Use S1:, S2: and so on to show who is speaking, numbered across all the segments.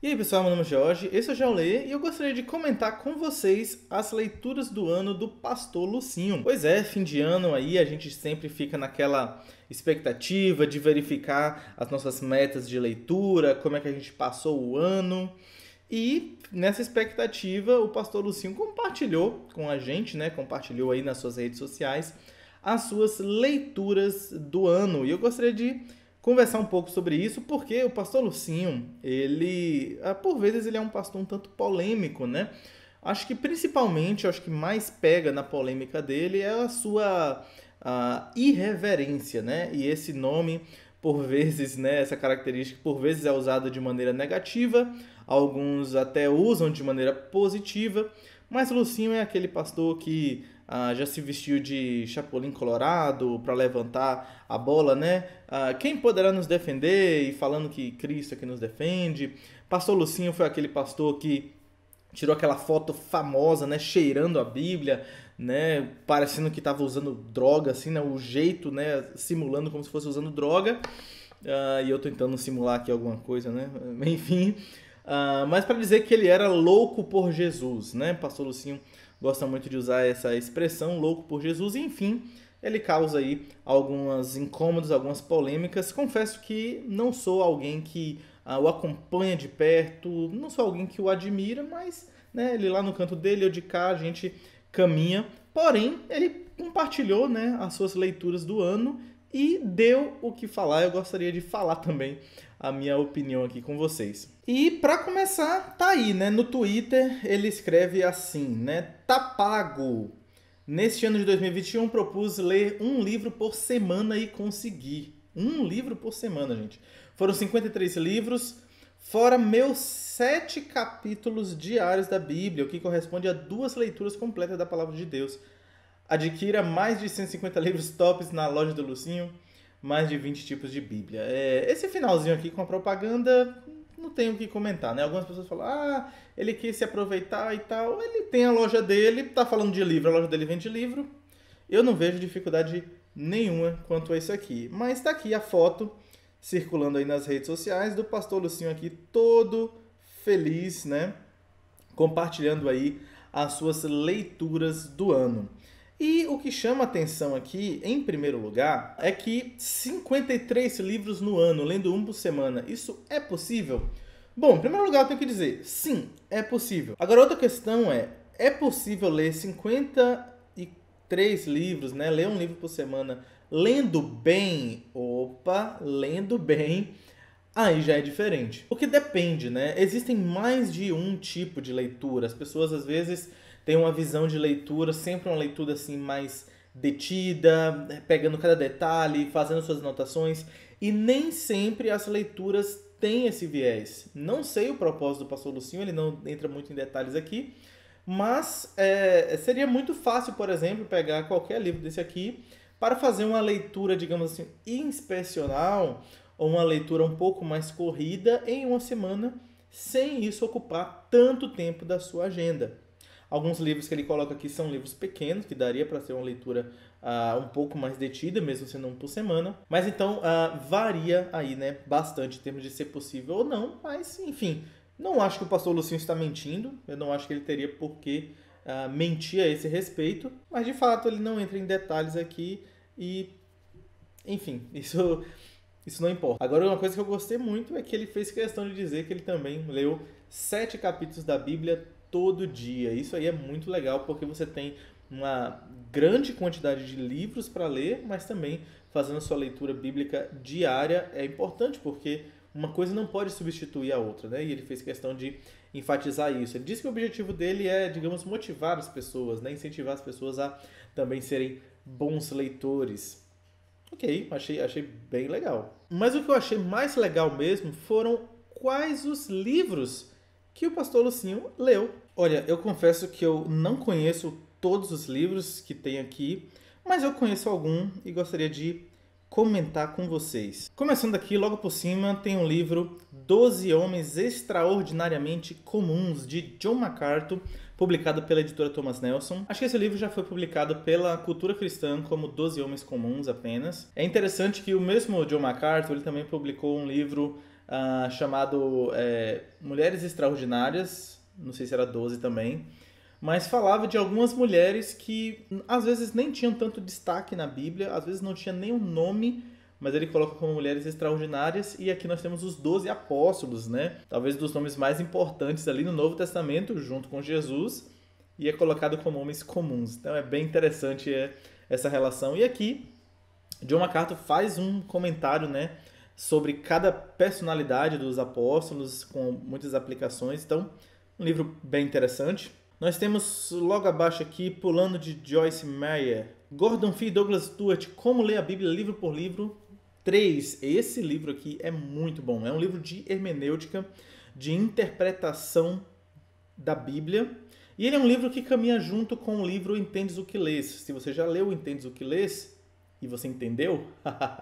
S1: E aí pessoal, meu nome é Jorge, esse é o Jaulê e eu gostaria de comentar com vocês as leituras do ano do Pastor Lucinho. Pois é, fim de ano aí a gente sempre fica naquela expectativa de verificar as nossas metas de leitura, como é que a gente passou o ano. E nessa expectativa o Pastor Lucinho compartilhou com a gente, né? Compartilhou aí nas suas redes sociais as suas leituras do ano. E eu gostaria de conversar um pouco sobre isso, porque o pastor Lucinho, ele, ah, por vezes, ele é um pastor um tanto polêmico, né? Acho que principalmente, acho que mais pega na polêmica dele é a sua a ah, irreverência, né? E esse nome por vezes, né, essa característica por vezes é usada de maneira negativa, alguns até usam de maneira positiva, mas Lucinho é aquele pastor que ah, já se vestiu de chapolim colorado para levantar a bola, né? Ah, quem poderá nos defender? E falando que Cristo é que nos defende. Pastor Lucinho foi aquele pastor que tirou aquela foto famosa, né, cheirando a Bíblia, né, parecendo que estava usando droga, assim, né, o jeito, né, simulando como se fosse usando droga. Uh, e eu tentando simular aqui alguma coisa, né? Enfim, uh, mas para dizer que ele era louco por Jesus, né? Pastor Lucinho gosta muito de usar essa expressão, louco por Jesus. E, enfim, ele causa aí algumas incômodos, algumas polêmicas. Confesso que não sou alguém que uh, o acompanha de perto, não sou alguém que o admira, mas né, ele lá no canto dele, eu de cá, a gente caminha. Porém, ele compartilhou né, as suas leituras do ano e deu o que falar. Eu gostaria de falar também a minha opinião aqui com vocês. E para começar, tá aí, né? No Twitter ele escreve assim, né? Tá pago. Neste ano de 2021 propus ler um livro por semana e consegui. Um livro por semana, gente. Foram 53 livros, fora meus sete capítulos diários da Bíblia, o que corresponde a duas leituras completas da Palavra de Deus. Adquira mais de 150 livros tops na loja do Lucinho, mais de 20 tipos de Bíblia. É, esse finalzinho aqui com a propaganda, não tenho o que comentar, né? Algumas pessoas falam, ah, ele quis se aproveitar e tal. Ele tem a loja dele, tá falando de livro, a loja dele vende livro. Eu não vejo dificuldade nenhuma quanto a isso aqui. Mas tá aqui a foto circulando aí nas redes sociais do pastor Lucinho aqui todo feliz, né? Compartilhando aí as suas leituras do ano. E o que chama atenção aqui, em primeiro lugar, é que 53 livros no ano, lendo um por semana, isso é possível? Bom, em primeiro lugar, eu tenho que dizer, sim, é possível. Agora, outra questão é, é possível ler 53 livros, né? Ler um livro por semana Lendo bem, opa, lendo bem, aí já é diferente. Porque depende, né? Existem mais de um tipo de leitura. As pessoas às vezes têm uma visão de leitura, sempre uma leitura assim mais detida, pegando cada detalhe, fazendo suas anotações, e nem sempre as leituras têm esse viés. Não sei o propósito do pastor Lucinho, ele não entra muito em detalhes aqui, mas é, seria muito fácil, por exemplo, pegar qualquer livro desse aqui para fazer uma leitura, digamos assim, inspecional ou uma leitura um pouco mais corrida em uma semana, sem isso ocupar tanto tempo da sua agenda. Alguns livros que ele coloca aqui são livros pequenos, que daria para ser uma leitura uh, um pouco mais detida, mesmo sendo um por semana. Mas então uh, varia aí, né, bastante em termos de ser possível ou não. Mas, enfim, não acho que o pastor Lucinho está mentindo. Eu não acho que ele teria por que uh, mentir a esse respeito, mas de fato ele não entra em detalhes aqui e. Enfim, isso, isso não importa. Agora, uma coisa que eu gostei muito é que ele fez questão de dizer que ele também leu sete capítulos da Bíblia todo dia. Isso aí é muito legal porque você tem uma grande quantidade de livros para ler, mas também fazendo a sua leitura bíblica diária é importante porque uma coisa não pode substituir a outra, né? E ele fez questão de enfatizar isso. Ele diz que o objetivo dele é, digamos, motivar as pessoas, né? incentivar as pessoas a também serem bons leitores. Ok, achei, achei bem legal. Mas o que eu achei mais legal mesmo foram quais os livros que o pastor Lucinho leu. Olha, eu confesso que eu não conheço todos os livros que tem aqui, mas eu conheço algum e gostaria de comentar com vocês. Começando aqui, logo por cima, tem o um livro 12 Homens Extraordinariamente Comuns, de John MacArthur, publicado pela editora Thomas Nelson. Acho que esse livro já foi publicado pela Cultura Cristã como 12 Homens Comuns apenas. É interessante que o mesmo John MacArthur, ele também publicou um livro uh, chamado é, Mulheres Extraordinárias, não sei se era 12 também, mas falava de algumas mulheres que às vezes nem tinham tanto destaque na Bíblia, às vezes não tinha nenhum nome, mas ele coloca como mulheres extraordinárias, e aqui nós temos os 12 apóstolos, né? Talvez dos nomes mais importantes ali no Novo Testamento, junto com Jesus, e é colocado como homens comuns. Então é bem interessante é, essa relação. E aqui, John MacArthur faz um comentário, né? Sobre cada personalidade dos apóstolos, com muitas aplicações. Então, um livro bem interessante. Nós temos logo abaixo aqui, pulando de Joyce Meyer, Gordon Fee e Douglas Stewart, Como Ler a Bíblia Livro por Livro 3. Esse livro aqui é muito bom. É um livro de hermenêutica, de interpretação da Bíblia. E ele é um livro que caminha junto com o livro Entendes o que Lês. Se você já leu Entendes o que Lês, e você entendeu?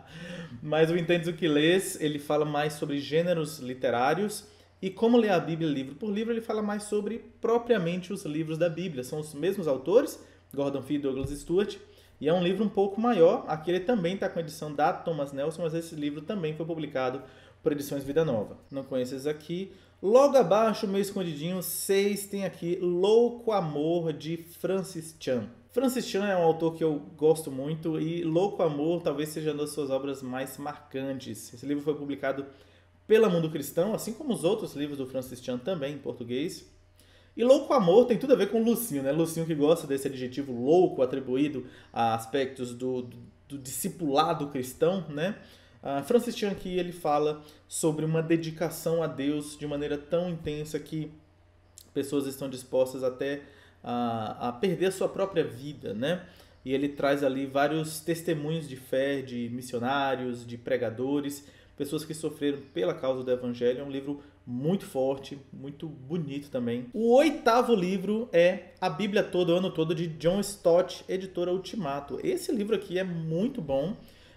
S1: Mas o Entendes o que Lês, ele fala mais sobre gêneros literários e como ler a Bíblia livro por livro, ele fala mais sobre propriamente os livros da Bíblia. São os mesmos autores, Gordon Fee e Douglas Stewart, e é um livro um pouco maior. Aqui ele também está com a edição da Thomas Nelson, mas esse livro também foi publicado por Edições Vida Nova. Não conheço aqui. Logo abaixo, meio escondidinho, seis tem aqui Louco Amor de Francis Chan. Francis Chan é um autor que eu gosto muito e Louco Amor talvez seja uma das suas obras mais marcantes. Esse livro foi publicado pela Mundo Cristão, assim como os outros livros do Francis Chan também em português. E louco amor tem tudo a ver com Lucinho, né? Lucinho que gosta desse adjetivo louco atribuído a aspectos do, do, do discipulado cristão, né? Uh, Francis Chan aqui ele fala sobre uma dedicação a Deus de maneira tão intensa que pessoas estão dispostas até a, a perder a sua própria vida, né? E ele traz ali vários testemunhos de fé de missionários, de pregadores, Pessoas que Sofreram pela Causa do Evangelho. É um livro muito forte, muito bonito também. O oitavo livro é A Bíblia Toda, o Ano Todo, de John Stott, editora Ultimato. Esse livro aqui é muito bom.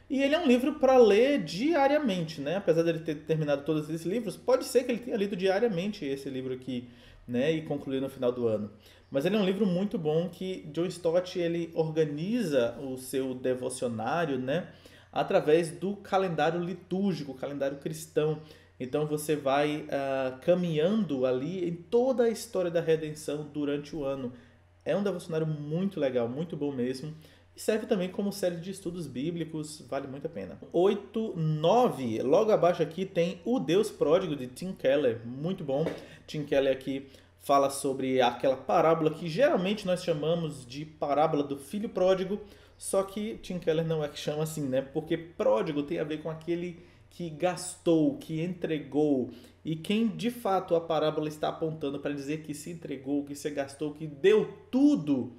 S1: E ele é um livro para ler diariamente, né? Apesar dele ter terminado todos esses livros, pode ser que ele tenha lido diariamente esse livro aqui, né? E concluído no final do ano. Mas ele é um livro muito bom que John Stott ele organiza o seu devocionário, né? através do calendário litúrgico, calendário cristão. Então você vai uh, caminhando ali em toda a história da redenção durante o ano. É um devocionário muito legal, muito bom mesmo. E serve também como série de estudos bíblicos, vale muito a pena. 8, 9. Logo abaixo aqui tem O Deus Pródigo de Tim Keller, muito bom. Tim Keller aqui fala sobre aquela parábola que geralmente nós chamamos de parábola do filho pródigo, só que Tim Keller não é que chama assim, né? Porque pródigo tem a ver com aquele que gastou, que entregou. E quem de fato a parábola está apontando para dizer que se entregou, que se gastou, que deu tudo,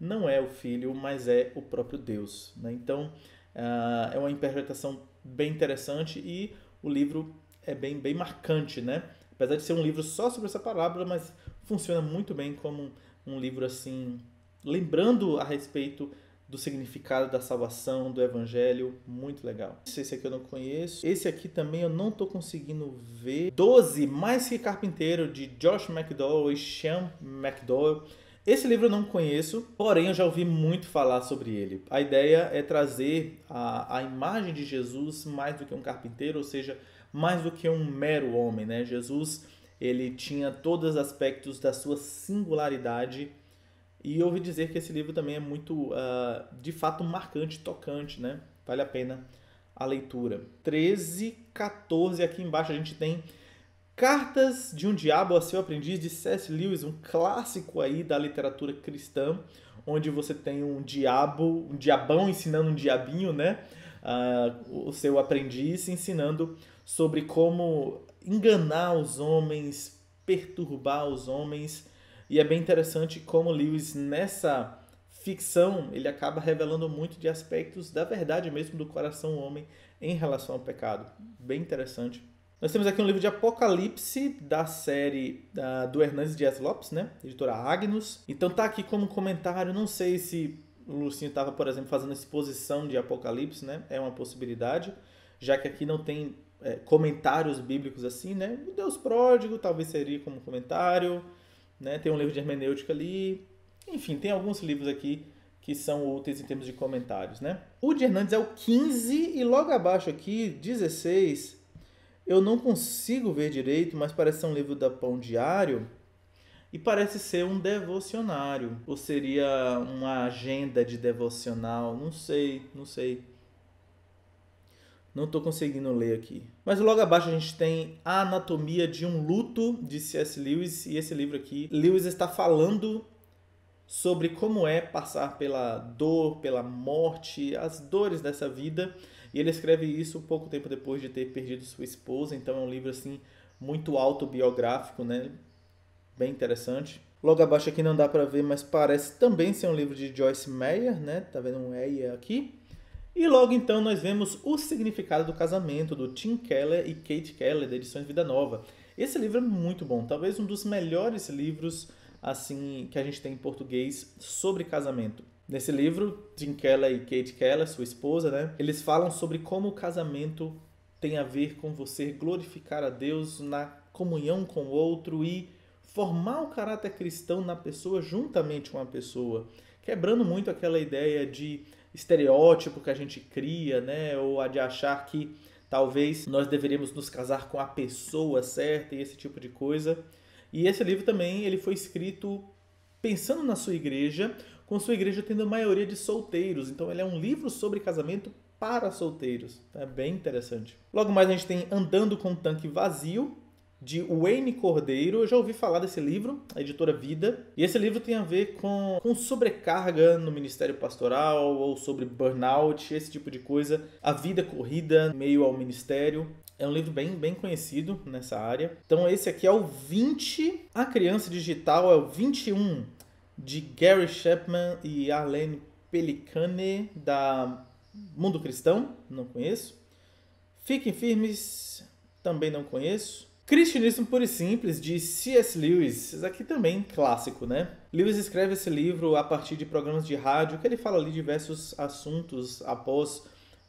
S1: não é o filho, mas é o próprio Deus. Né? Então ah, é uma interpretação bem interessante e o livro é bem, bem marcante, né? Apesar de ser um livro só sobre essa parábola, mas funciona muito bem como um livro assim, lembrando a respeito do significado da salvação, do evangelho, muito legal. Esse aqui eu não conheço. Esse aqui também eu não tô conseguindo ver. 12 Mais que Carpinteiro, de Josh McDowell e Sean McDowell. Esse livro eu não conheço, porém eu já ouvi muito falar sobre ele. A ideia é trazer a, a imagem de Jesus mais do que um carpinteiro, ou seja, mais do que um mero homem, né? Jesus, ele tinha todos os aspectos da sua singularidade e ouvi dizer que esse livro também é muito, uh, de fato, marcante, tocante, né? Vale a pena a leitura. 13, 14, aqui embaixo a gente tem Cartas de um Diabo a Seu Aprendiz, de C.S. Lewis, um clássico aí da literatura cristã, onde você tem um diabo, um diabão ensinando um diabinho, né? Uh, o seu aprendiz ensinando sobre como enganar os homens, perturbar os homens e é bem interessante como Lewis, nessa ficção, ele acaba revelando muito de aspectos da verdade mesmo do coração homem em relação ao pecado. Bem interessante. Nós temos aqui um livro de Apocalipse da série da, do Hernandes Dias Lopes, né? Editora Agnus. Então tá aqui como comentário, não sei se o Lucinho estava, por exemplo, fazendo exposição de Apocalipse, né? É uma possibilidade, já que aqui não tem é, comentários bíblicos assim, né? O Deus pródigo talvez seria como comentário. Né? Tem um livro de hermenêutica ali. Enfim, tem alguns livros aqui que são úteis em termos de comentários, né? O de Hernandes é o 15 e logo abaixo aqui, 16, eu não consigo ver direito, mas parece ser um livro da Pão Diário e parece ser um devocionário, ou seria uma agenda de devocional, não sei, não sei. Não estou conseguindo ler aqui. Mas logo abaixo a gente tem A Anatomia de um Luto, de C.S. Lewis. E esse livro aqui, Lewis está falando sobre como é passar pela dor, pela morte, as dores dessa vida. E ele escreve isso pouco tempo depois de ter perdido sua esposa. Então é um livro, assim, muito autobiográfico, né? Bem interessante. Logo abaixo aqui não dá para ver, mas parece também ser um livro de Joyce Meyer, né? Tá vendo um E aqui. E logo então nós vemos O Significado do Casamento, do Tim Keller e Kate Keller, da Edições Vida Nova. Esse livro é muito bom, talvez um dos melhores livros assim que a gente tem em português sobre casamento. Nesse livro, Tim Keller e Kate Keller, sua esposa, né, eles falam sobre como o casamento tem a ver com você glorificar a Deus na comunhão com o outro e formar o caráter cristão na pessoa juntamente com a pessoa, quebrando muito aquela ideia de estereótipo que a gente cria, né? Ou a de achar que talvez nós deveríamos nos casar com a pessoa certa e esse tipo de coisa. E esse livro também ele foi escrito pensando na sua igreja, com sua igreja tendo a maioria de solteiros. Então ele é um livro sobre casamento para solteiros. Então, é bem interessante. Logo mais a gente tem Andando com o Tanque Vazio, de Wayne Cordeiro. Eu já ouvi falar desse livro, a editora Vida. E esse livro tem a ver com, com sobrecarga no ministério pastoral ou sobre burnout, esse tipo de coisa. A vida corrida meio ao ministério. É um livro bem, bem conhecido nessa área. Então esse aqui é o 20, A Criança Digital é o 21, de Gary Chapman e Arlene Pelicane, da Mundo Cristão, não conheço. Fiquem Firmes, também não conheço. Cristianismo Puro e Simples, de C.S. Lewis. Isso aqui também clássico, né? Lewis escreve esse livro a partir de programas de rádio, que ele fala ali diversos assuntos após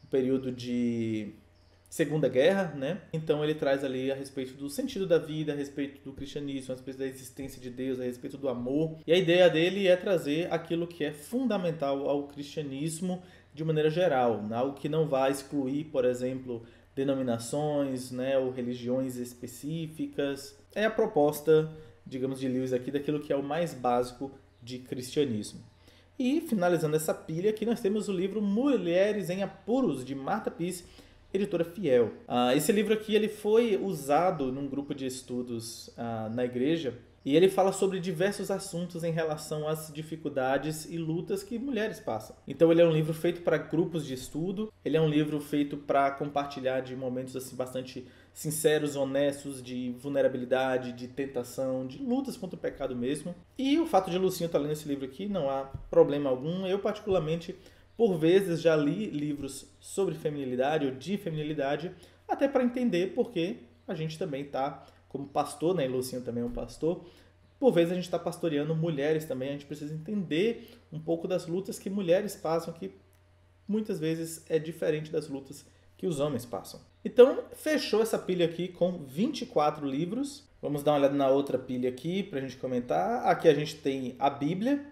S1: o período de Segunda Guerra, né? Então ele traz ali a respeito do sentido da vida, a respeito do cristianismo, a respeito da existência de Deus, a respeito do amor. E a ideia dele é trazer aquilo que é fundamental ao cristianismo de maneira geral, né? algo que não vai excluir, por exemplo, denominações né, ou religiões específicas. É a proposta, digamos, de Lewis aqui daquilo que é o mais básico de cristianismo. E finalizando essa pilha, aqui nós temos o livro Mulheres em Apuros, de Marta Peace, editora Fiel. Ah, esse livro aqui ele foi usado num grupo de estudos ah, na igreja e ele fala sobre diversos assuntos em relação às dificuldades e lutas que mulheres passam. Então ele é um livro feito para grupos de estudo, ele é um livro feito para compartilhar de momentos assim bastante sinceros, honestos, de vulnerabilidade, de tentação, de lutas contra o pecado mesmo. E o fato de Lucinho estar tá lendo esse livro aqui não há problema algum. Eu particularmente por vezes já li livros sobre feminilidade ou de feminilidade, até para entender porque a gente também está como pastor, né? E Lucinho também é um pastor. Por vezes a gente está pastoreando mulheres também, a gente precisa entender um pouco das lutas que mulheres passam, que muitas vezes é diferente das lutas que os homens passam. Então, fechou essa pilha aqui com 24 livros. Vamos dar uma olhada na outra pilha aqui para a gente comentar. Aqui a gente tem a Bíblia,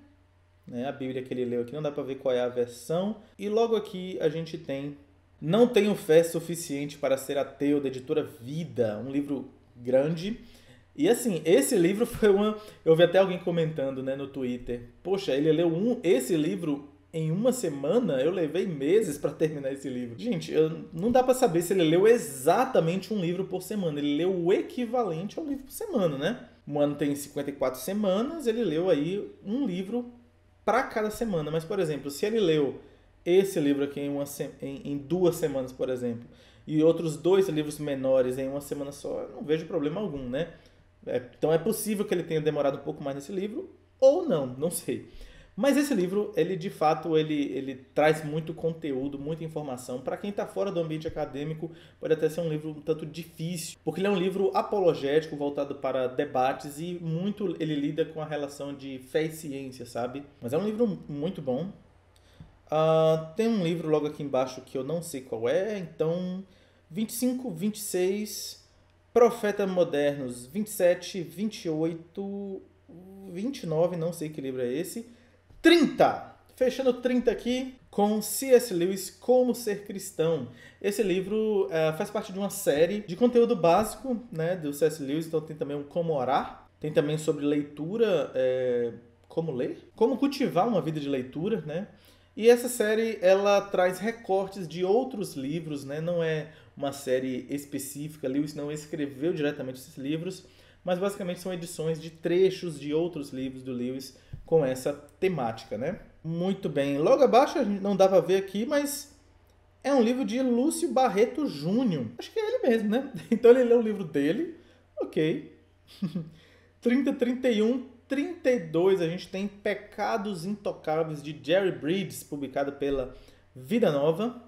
S1: né? a Bíblia que ele leu aqui, não dá para ver qual é a versão. E logo aqui a gente tem Não Tenho Fé Suficiente para Ser Ateu, da editora Vida, um livro grande. E assim, esse livro foi uma. Eu vi até alguém comentando né, no Twitter. Poxa, ele leu um, esse livro em uma semana. Eu levei meses para terminar esse livro. Gente, eu, não dá para saber se ele leu exatamente um livro por semana. Ele leu o equivalente ao livro por semana, né? Um ano tem 54 semanas, ele leu aí um livro para cada semana. Mas, por exemplo, se ele leu esse livro aqui em, uma, em, em duas semanas, por exemplo, e outros dois livros menores em uma semana só, eu não vejo problema algum, né? É, então é possível que ele tenha demorado um pouco mais nesse livro, ou não, não sei. Mas esse livro, ele de fato, ele, ele traz muito conteúdo, muita informação. Para quem está fora do ambiente acadêmico, pode até ser um livro um tanto difícil, porque ele é um livro apologético, voltado para debates e muito ele lida com a relação de fé e ciência, sabe? Mas é um livro muito bom. Uh, tem um livro logo aqui embaixo que eu não sei qual é, então 25, 26, Profeta Modernos 27, 28, 29, não sei que livro é esse, 30. Fechando 30 aqui com C.S. Lewis, Como Ser Cristão. Esse livro uh, faz parte de uma série de conteúdo básico né, do C.S. Lewis, então tem também o um Como Orar, tem também sobre leitura, é, como ler, como cultivar uma vida de leitura, né? E essa série ela traz recortes de outros livros, né? Não é uma série específica. Lewis não escreveu diretamente esses livros, mas basicamente são edições de trechos de outros livros do Lewis com essa temática, né? Muito bem. Logo abaixo, não dá para ver aqui, mas é um livro de Lúcio Barreto Júnior. Acho que é ele mesmo, né? Então ele lê o livro dele. Ok. 30, 31, 32, a gente tem Pecados Intocáveis de Jerry Bridges, publicado pela Vida Nova.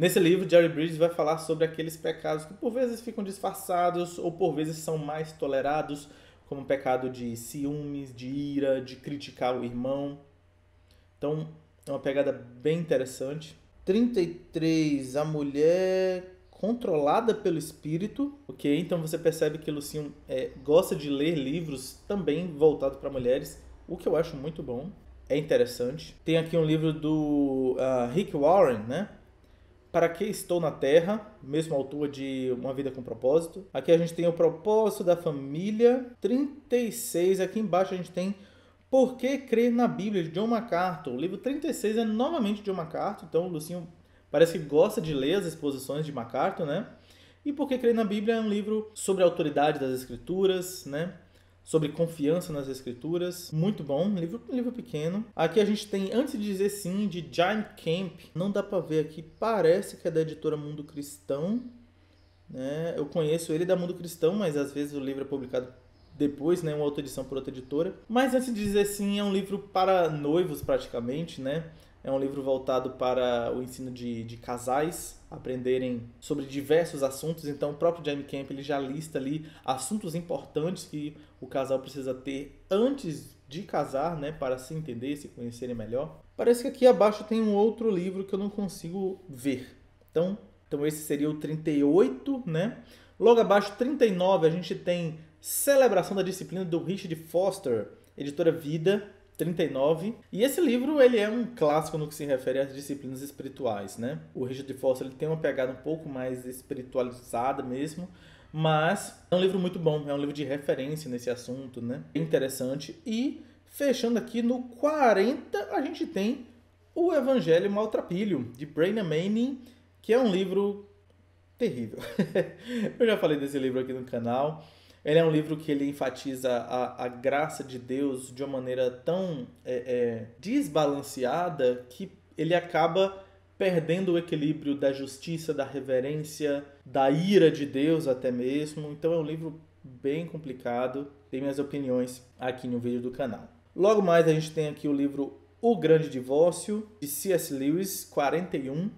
S1: Nesse livro, Jerry Bridges vai falar sobre aqueles pecados que por vezes ficam disfarçados ou por vezes são mais tolerados, como o pecado de ciúmes, de ira, de criticar o irmão. Então, é uma pegada bem interessante. 33. A mulher controlada pelo espírito, ok? Então você percebe que Lucinho é, gosta de ler livros também voltados para mulheres, o que eu acho muito bom, é interessante. Tem aqui um livro do uh, Rick Warren, né? Para que estou na Terra, mesmo autor de Uma Vida com Propósito. Aqui a gente tem o propósito da família. 36, aqui embaixo a gente tem Por que crer na Bíblia, de John MacArthur. O livro 36 é novamente de John MacArthur, então o Lucinho parece que gosta de ler as exposições de MacArthur, né? E Por que crer na Bíblia é um livro sobre a autoridade das escrituras, né? sobre confiança nas escrituras. Muito bom, livro, livro pequeno. Aqui a gente tem Antes de Dizer Sim, de Jane Camp. Não dá para ver aqui, parece que é da editora Mundo Cristão. Né? Eu conheço ele da Mundo Cristão, mas às vezes o livro é publicado depois, né, uma outra edição por outra editora. Mas antes de dizer sim, é um livro para noivos praticamente, né? É um livro voltado para o ensino de, de casais aprenderem sobre diversos assuntos. Então, o próprio Jamie Camp ele já lista ali assuntos importantes que o casal precisa ter antes de casar, né, para se entender, se conhecerem melhor. Parece que aqui abaixo tem um outro livro que eu não consigo ver. Então, então esse seria o 38, né? Logo abaixo, 39, a gente tem Celebração da Disciplina do Richard Foster, editora Vida, 39. E esse livro, ele é um clássico no que se refere às disciplinas espirituais, né? O Richard Foster, ele tem uma pegada um pouco mais espiritualizada mesmo, mas é um livro muito bom, é um livro de referência nesse assunto, né? Interessante. E fechando aqui no 40, a gente tem O Evangelho Maltrapilho, de Braina Manning, que é um livro terrível. Eu já falei desse livro aqui no canal. Ele é um livro que ele enfatiza a, a graça de Deus de uma maneira tão é, é, desbalanceada que ele acaba perdendo o equilíbrio da justiça, da reverência, da ira de Deus até mesmo. Então é um livro bem complicado. Tem minhas opiniões aqui no vídeo do canal. Logo mais a gente tem aqui o livro O Grande Divórcio, de C.S. Lewis, 41. O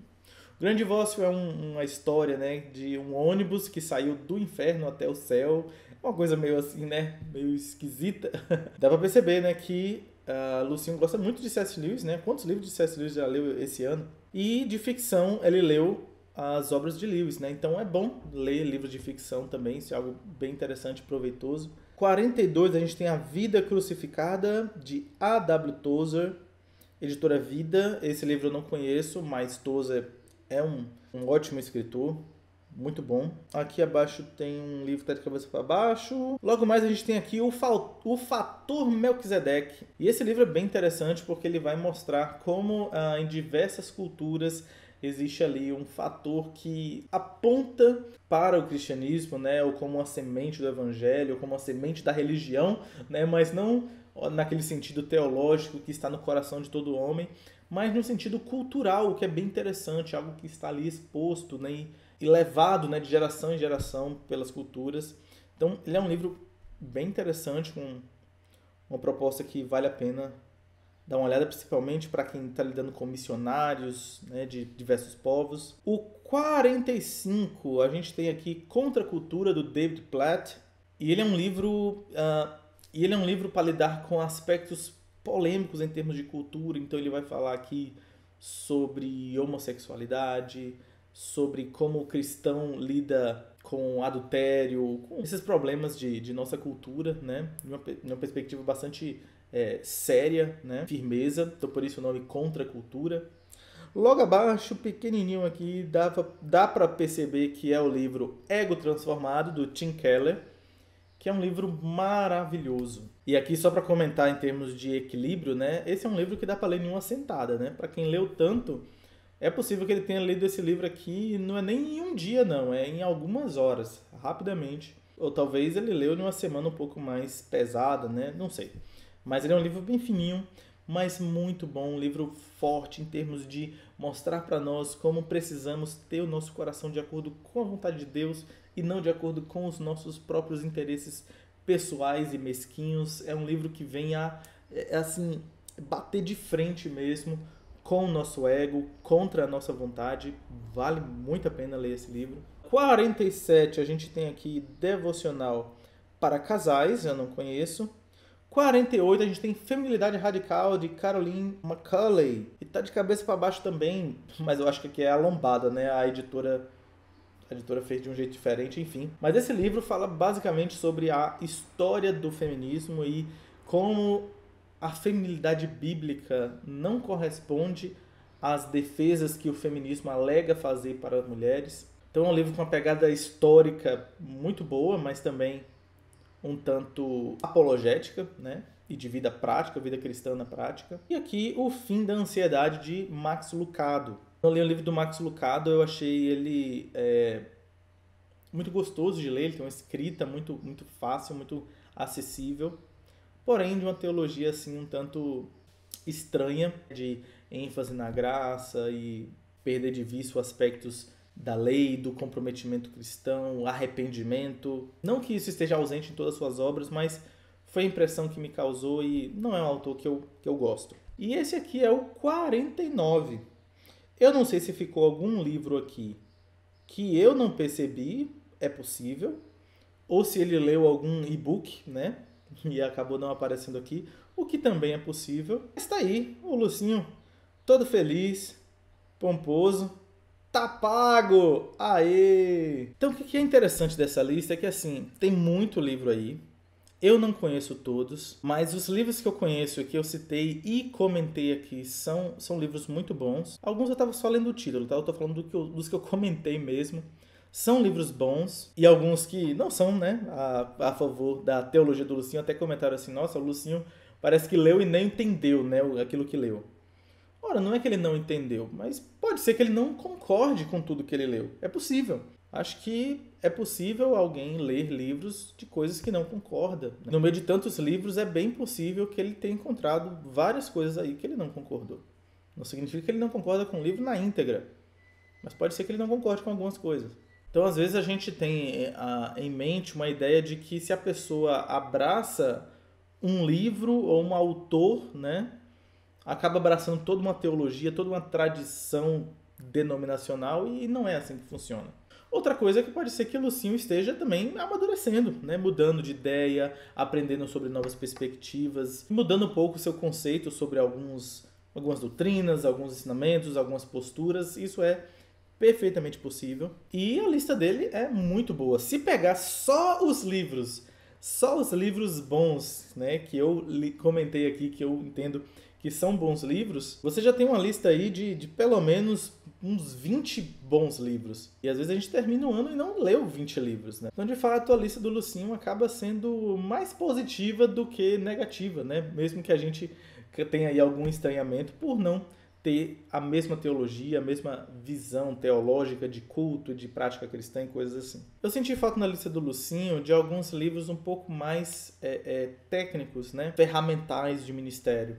S1: Grande Divórcio é um, uma história né, de um ônibus que saiu do inferno até o céu. É uma coisa meio assim, né? Meio esquisita. Dá pra perceber, né, que Uh, Lucinho gosta muito de C.S. Lewis, né? Quantos livros de C.S. Lewis já leu esse ano? E de ficção, ele leu as obras de Lewis, né? Então é bom ler livros de ficção também, isso é algo bem interessante, e proveitoso. 42 a gente tem A Vida Crucificada de A.W. Tozer, editora Vida. Esse livro eu não conheço, mas Tozer é um, um ótimo escritor, muito bom. Aqui abaixo tem um livro que tá de cabeça para baixo. Logo mais a gente tem aqui o, Fal o Fator Melquisedeque. E esse livro é bem interessante porque ele vai mostrar como ah, em diversas culturas existe ali um fator que aponta para o cristianismo, né, ou como uma semente do evangelho, ou como uma semente da religião, né, mas não naquele sentido teológico que está no coração de todo homem, mas no sentido cultural, o que é bem interessante, algo que está ali exposto né, e levado né, de geração em geração pelas culturas. Então, ele é um livro bem interessante, com uma proposta que vale a pena Dá uma olhada principalmente para quem está lidando com missionários né, de diversos povos. O 45 a gente tem aqui Contra a Cultura do David Platt e ele é um livro uh, e ele é um livro para lidar com aspectos polêmicos em termos de cultura. Então ele vai falar aqui sobre homossexualidade, sobre como o cristão lida com adultério, com esses problemas de, de nossa cultura, né? De uma, de uma perspectiva bastante é, séria, né? firmeza, então por isso o nome Contra Cultura. Logo abaixo, pequenininho aqui, dá, pra, dá para perceber que é o livro Ego Transformado, do Tim Keller, que é um livro maravilhoso. E aqui, só para comentar em termos de equilíbrio, né? esse é um livro que dá para ler em uma sentada. Né? Para quem leu tanto, é possível que ele tenha lido esse livro aqui, não é nem em um dia, não, é em algumas horas, rapidamente. Ou talvez ele leu em uma semana um pouco mais pesada, né? Não sei. Mas ele é um livro bem fininho, mas muito bom, um livro forte em termos de mostrar para nós como precisamos ter o nosso coração de acordo com a vontade de Deus e não de acordo com os nossos próprios interesses pessoais e mesquinhos. É um livro que vem a é, é assim bater de frente mesmo com o nosso ego, contra a nossa vontade. Vale muito a pena ler esse livro. 47, a gente tem aqui Devocional para Casais, eu não conheço. 48 a gente tem Feminilidade Radical de Caroline McCulley. E tá de cabeça para baixo também, mas eu acho que aqui é a lombada, né? A editora a editora fez de um jeito diferente, enfim. Mas esse livro fala basicamente sobre a história do feminismo e como a feminilidade bíblica não corresponde às defesas que o feminismo alega fazer para as mulheres. Então é um livro com uma pegada histórica muito boa, mas também um tanto apologética, né? E de vida prática, vida cristã na prática. E aqui o fim da ansiedade de Max Lucado. Eu li o livro do Max Lucado, eu achei ele é, muito gostoso de ler, ele tem uma escrita muito, muito fácil, muito acessível, porém de uma teologia assim um tanto estranha, de ênfase na graça e perder de vista aspectos da lei, do comprometimento cristão, arrependimento. Não que isso esteja ausente em todas as suas obras, mas foi a impressão que me causou e não é um autor que eu, que eu gosto. E esse aqui é o 49. Eu não sei se ficou algum livro aqui que eu não percebi, é possível, ou se ele leu algum e-book, né? E acabou não aparecendo aqui, o que também é possível. Está aí o Lucinho, todo feliz, pomposo, Tá pago! Aê! Então o que é interessante dessa lista é que assim, tem muito livro aí. Eu não conheço todos, mas os livros que eu conheço, que eu citei e comentei aqui, são, são livros muito bons. Alguns eu estava só lendo o título, tá? Eu estou falando do que eu, dos que eu comentei mesmo. São livros bons e alguns que não são, né? A, a favor da teologia do Lucinho, até comentaram assim: nossa, o Lucinho parece que leu e nem entendeu, né? Aquilo que leu. Ora, não é que ele não entendeu, mas pode ser que ele não concorde com tudo que ele leu. É possível. Acho que é possível alguém ler livros de coisas que não concorda. Né? No meio de tantos livros, é bem possível que ele tenha encontrado várias coisas aí que ele não concordou. Não significa que ele não concorda com o livro na íntegra, mas pode ser que ele não concorde com algumas coisas. Então, às vezes, a gente tem eh, em mente uma ideia de que se a pessoa abraça um livro ou um autor, né, acaba abraçando toda uma teologia, toda uma tradição denominacional e não é assim que funciona. Outra coisa é que pode ser que Lucinho esteja também amadurecendo, né? mudando de ideia, aprendendo sobre novas perspectivas, mudando um pouco o seu conceito sobre alguns, algumas doutrinas, alguns ensinamentos, algumas posturas. Isso é perfeitamente possível. E a lista dele é muito boa. Se pegar só os livros, só os livros bons, né, que eu comentei aqui, que eu entendo que são bons livros, você já tem uma lista aí de, de pelo menos uns 20 bons livros. E às vezes a gente termina o ano e não leu 20 livros, né? Então, de fato, a lista do Lucinho acaba sendo mais positiva do que negativa, né? Mesmo que a gente tenha aí algum estranhamento por não ter a mesma teologia, a mesma visão teológica de culto, de prática cristã e coisas assim. Eu senti falta na lista do Lucinho de alguns livros um pouco mais é, é, técnicos, né? ferramentais de ministério.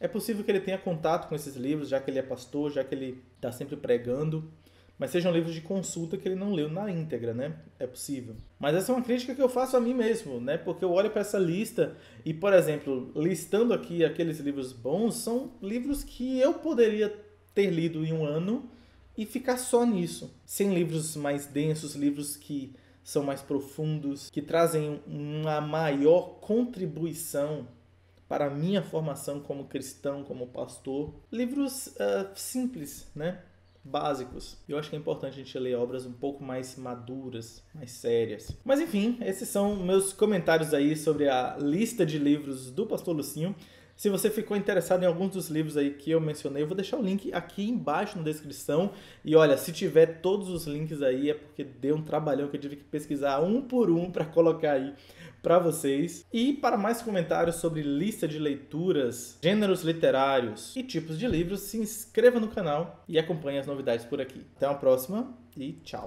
S1: É possível que ele tenha contato com esses livros, já que ele é pastor, já que ele está sempre pregando, mas sejam livros de consulta que ele não leu na íntegra, né? É possível. Mas essa é uma crítica que eu faço a mim mesmo, né? Porque eu olho para essa lista e, por exemplo, listando aqui aqueles livros bons, são livros que eu poderia ter lido em um ano e ficar só nisso. Sem livros mais densos, livros que são mais profundos, que trazem uma maior contribuição para a minha formação como cristão, como pastor. Livros uh, simples, né? básicos. Eu acho que é importante a gente ler obras um pouco mais maduras, mais sérias. Mas enfim, esses são meus comentários aí sobre a lista de livros do Pastor Lucinho. Se você ficou interessado em alguns dos livros aí que eu mencionei, eu vou deixar o link aqui embaixo na descrição. E olha, se tiver todos os links aí é porque deu um trabalhão que eu tive que pesquisar um por um para colocar aí para vocês. E para mais comentários sobre lista de leituras, gêneros literários e tipos de livros, se inscreva no canal e acompanhe as novidades por aqui. Até a próxima e tchau!